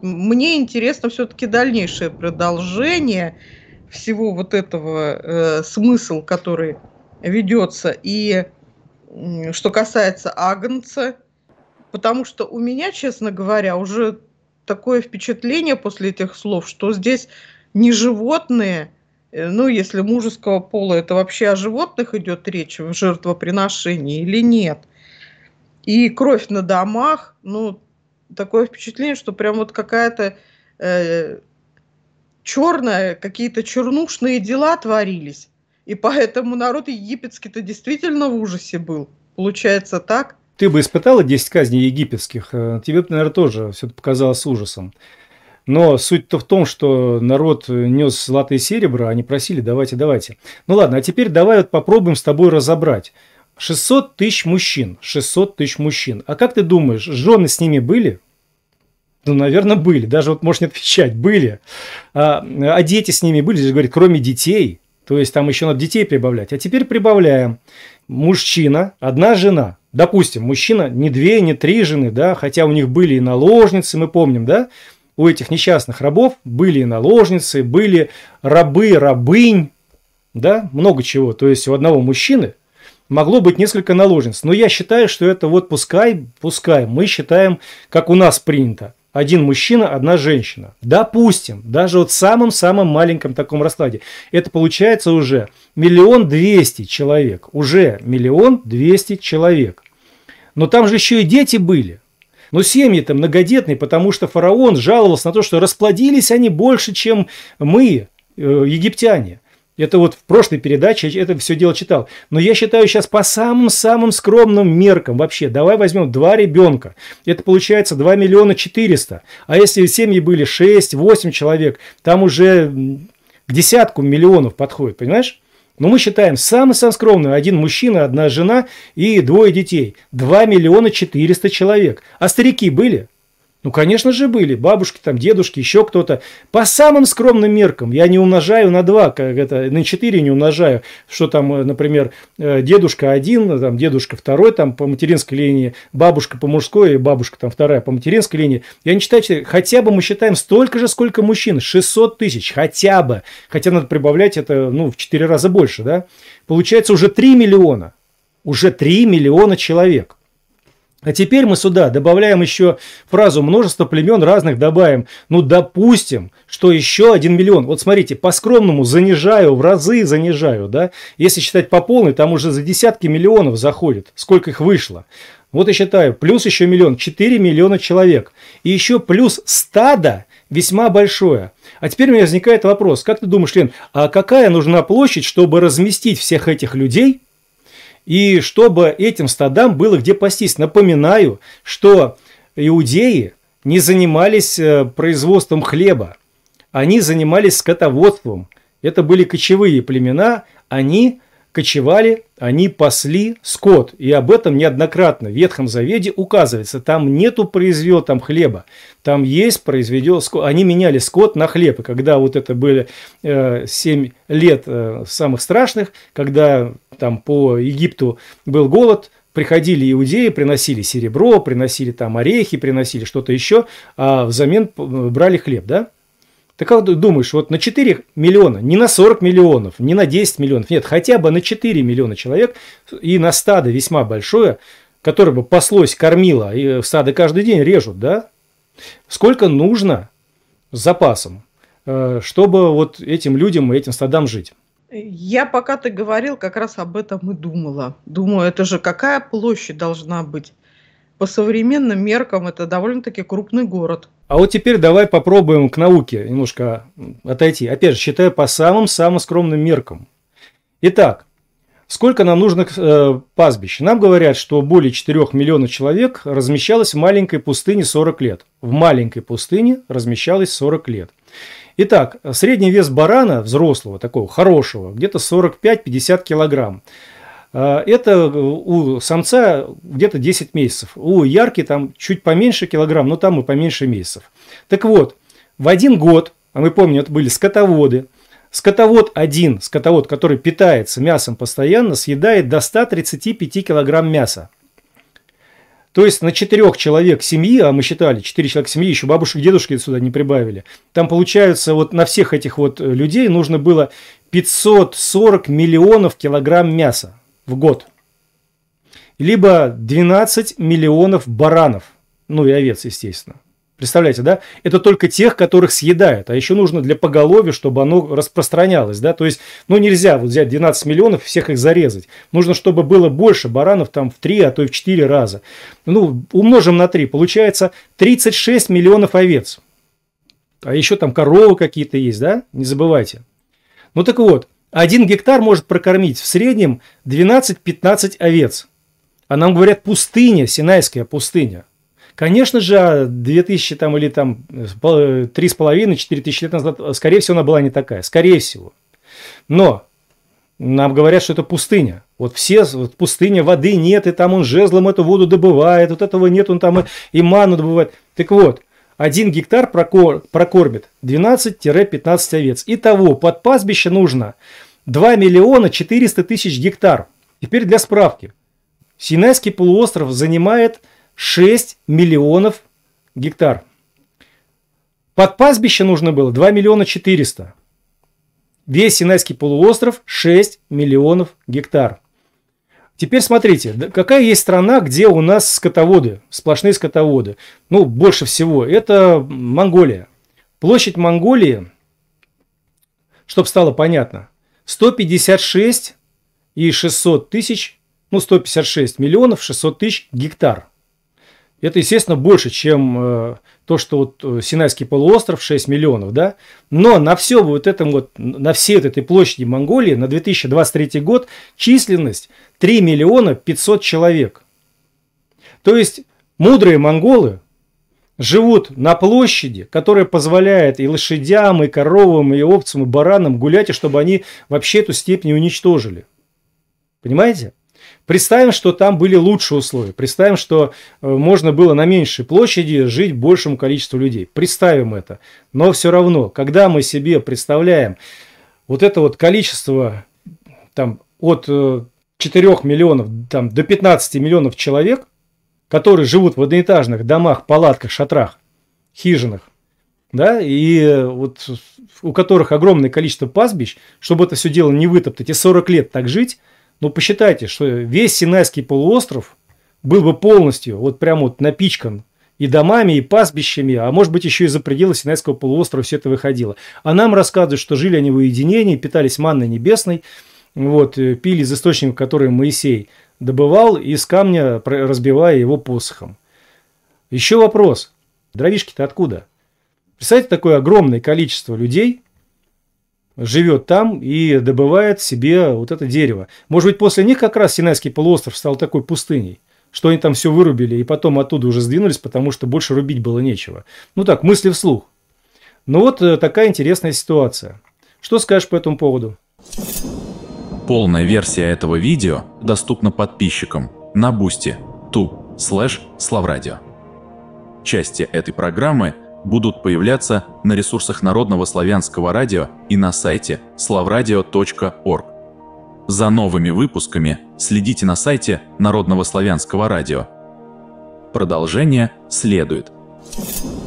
Мне интересно все-таки дальнейшее продолжение всего вот этого э, смысл, который ведется. И э, что касается Агнца, потому что у меня, честно говоря, уже такое впечатление после этих слов, что здесь не животные, э, ну, если мужеского пола, это вообще о животных идет речь в жертвоприношении или нет и кровь на домах, ну, такое впечатление, что прям вот какая-то э, черная, какие-то чернушные дела творились. И поэтому народ египетский-то действительно в ужасе был. Получается так. Ты бы испытала 10 казней египетских, э, тебе, наверное, тоже все это показалось ужасом. Но суть-то в том, что народ э, нес злато серебра, они просили, давайте, давайте. Ну ладно, а теперь давай вот попробуем с тобой разобрать – 600 тысяч мужчин. 600 тысяч мужчин. А как ты думаешь, жены с ними были? Ну, наверное, были. Даже вот можешь не отвечать, были. А, а дети с ними были, здесь говорит, кроме детей. То есть там еще надо детей прибавлять. А теперь прибавляем. Мужчина, одна жена. Допустим, мужчина не две, не три жены, да, хотя у них были и наложницы, мы помним, да, у этих несчастных рабов были и наложницы, были рабы, рабынь, да, много чего. То есть у одного мужчины могло быть несколько наложниц. Но я считаю, что это вот пускай, пускай мы считаем, как у нас принято. Один мужчина, одна женщина. Допустим, даже вот в самом-самом маленьком таком раскладе. Это получается уже миллион двести человек. Уже миллион двести человек. Но там же еще и дети были. Но семьи там многодетные, потому что фараон жаловался на то, что расплодились они больше, чем мы, э, египтяне. Это вот в прошлой передаче я это все дело читал. Но я считаю сейчас по самым-самым скромным меркам вообще. Давай возьмем два ребенка. Это получается 2 миллиона 400. А если семьи были 6-8 человек, там уже к десятку миллионов подходит, понимаешь? Но мы считаем самый-самый скромный. Один мужчина, одна жена и двое детей. 2 миллиона 400 человек. А старики были? Ну, конечно же, были. Бабушки, там, дедушки, еще кто-то. По самым скромным меркам. Я не умножаю на 2, как это, на 4 не умножаю. Что там, э, например, э, дедушка один, э, там, дедушка второй, там, по материнской линии, бабушка по мужской, и бабушка там вторая по материнской линии. Я не считаю, хотя бы мы считаем столько же, сколько мужчин. 600 тысяч, хотя бы. Хотя надо прибавлять это, ну, в 4 раза больше, да. Получается уже 3 миллиона. Уже 3 миллиона человек. А теперь мы сюда добавляем еще фразу «множество племен разных» добавим. Ну, допустим, что еще один миллион. Вот смотрите, по-скромному занижаю, в разы занижаю, да? Если считать по полной, там уже за десятки миллионов заходит, сколько их вышло. Вот я считаю, плюс еще миллион, 4 миллиона человек. И еще плюс стадо весьма большое. А теперь у меня возникает вопрос, как ты думаешь, Лен, а какая нужна площадь, чтобы разместить всех этих людей – и чтобы этим стадам было где пастись. Напоминаю, что иудеи не занимались э, производством хлеба, они занимались скотоводством. Это были кочевые племена, они – кочевали, они пасли скот. И об этом неоднократно в Ветхом Завете указывается. Там нету произвел там хлеба. Там есть произведел скот. Они меняли скот на хлеб. И когда вот это были э, 7 лет э, самых страшных, когда там по Египту был голод, приходили иудеи, приносили серебро, приносили там орехи, приносили что-то еще, а взамен брали хлеб, да? Ты как а думаешь, вот на 4 миллиона, не на 40 миллионов, не на 10 миллионов, нет, хотя бы на 4 миллиона человек и на стадо весьма большое, которое бы паслось, кормило, и стадо каждый день режут, да? Сколько нужно с запасом, э, чтобы вот этим людям и этим стадам жить? Я пока ты говорил, как раз об этом и думала. Думаю, это же какая площадь должна быть? По современным меркам это довольно-таки крупный город – а вот теперь давай попробуем к науке немножко отойти. Опять же, считая по самым-самым скромным меркам. Итак, сколько нам нужно э, пастбищ? Нам говорят, что более 4 миллионов человек размещалось в маленькой пустыне 40 лет. В маленькой пустыне размещалось 40 лет. Итак, средний вес барана, взрослого такого, хорошего, где-то 45-50 килограмм. Э, это у самца где-то 10 месяцев. У ярки там чуть поменьше килограмм, но там и поменьше месяцев. Так вот, в один год, а мы помним, это были скотоводы, Скотовод один, скотовод, который питается мясом постоянно, съедает до 135 килограмм мяса. То есть на четырех человек семьи, а мы считали, четыре человека семьи, еще бабушек и дедушки сюда не прибавили. Там получается, вот на всех этих вот людей нужно было 540 миллионов килограмм мяса в год. Либо 12 миллионов баранов, ну и овец, естественно. Представляете, да? Это только тех, которых съедают. А еще нужно для поголовья, чтобы оно распространялось, да? То есть, ну, нельзя вот взять 12 миллионов и всех их зарезать. Нужно, чтобы было больше баранов там в 3, а то и в 4 раза. Ну, умножим на 3, получается 36 миллионов овец. А еще там коровы какие-то есть, да? Не забывайте. Ну так вот, один гектар может прокормить в среднем 12-15 овец. А нам говорят пустыня, Синайская пустыня. Конечно же, 2000 а там, или там 3,5-4 э, э, тысячи лет назад, э, скорее всего, она была не такая. Скорее всего. Но нам говорят, что это пустыня. Вот все, вот пустыня, воды нет, и там он жезлом эту воду добывает, вот этого нет, он там и, и ману добывает. Так вот, 1 гектар прокормит 12-15 овец. Итого под пастбище нужно 2 миллиона 400 тысяч гектар. Теперь для справки. Синайский полуостров занимает 6 миллионов гектар. Под пастбище нужно было 2 миллиона 400. Весь Синайский полуостров 6 миллионов гектар. Теперь смотрите, какая есть страна, где у нас скотоводы, сплошные скотоводы. Ну, больше всего, это Монголия. Площадь Монголии, чтобы стало понятно, 156 и 600 тысяч, ну 156 миллионов 600 тысяч гектар. Это, естественно, больше, чем э, то, что вот э, Синайский полуостров 6 миллионов, да. Но на все вот этом вот, на всей вот этой площади Монголии на 2023 год численность 3 миллиона 500 человек. То есть мудрые монголы живут на площади, которая позволяет и лошадям, и коровам, и овцам, и баранам гулять, и чтобы они вообще эту степь не уничтожили. Понимаете? Представим, что там были лучшие условия. Представим, что э, можно было на меньшей площади жить большему количеству людей. Представим это. Но все равно, когда мы себе представляем вот это вот количество там, от 4 э, миллионов там, до 15 миллионов человек, которые живут в одноэтажных домах, палатках, шатрах, хижинах, да, и вот у которых огромное количество пастбищ, чтобы это все дело не вытоптать и 40 лет так жить – ну, посчитайте, что весь Синайский полуостров был бы полностью вот прям вот напичкан и домами, и пастбищами, а может быть еще и за пределы Синайского полуострова все это выходило. А нам рассказывают, что жили они в уединении, питались манной небесной, вот, э, пили из источника, который Моисей добывал, из камня разбивая его посохом. Еще вопрос. Дровишки-то откуда? Представьте, такое огромное количество людей, живет там и добывает себе вот это дерево. Может быть, после них как раз Синайский полуостров стал такой пустыней, что они там все вырубили и потом оттуда уже сдвинулись, потому что больше рубить было нечего. Ну так, мысли вслух. Ну вот э, такая интересная ситуация. Что скажешь по этому поводу? Полная версия этого видео доступна подписчикам на бусти tu слэш славрадио. Части этой программы – будут появляться на ресурсах Народного славянского радио и на сайте slavradio.org. За новыми выпусками следите на сайте Народного славянского радио. Продолжение следует. Thank you.